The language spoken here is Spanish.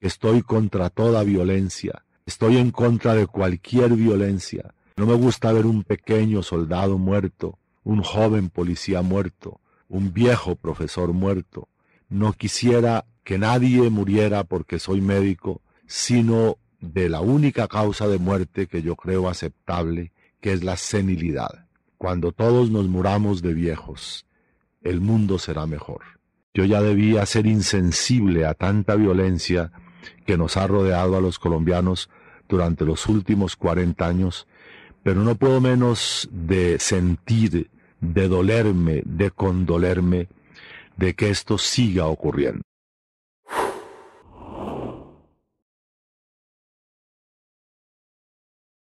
Estoy contra toda violencia. Estoy en contra de cualquier violencia. No me gusta ver un pequeño soldado muerto, un joven policía muerto, un viejo profesor muerto. No quisiera que nadie muriera porque soy médico, sino de la única causa de muerte que yo creo aceptable, que es la senilidad. Cuando todos nos muramos de viejos, el mundo será mejor. Yo ya debía ser insensible a tanta violencia que nos ha rodeado a los colombianos durante los últimos 40 años, pero no puedo menos de sentir, de dolerme, de condolerme de que esto siga ocurriendo.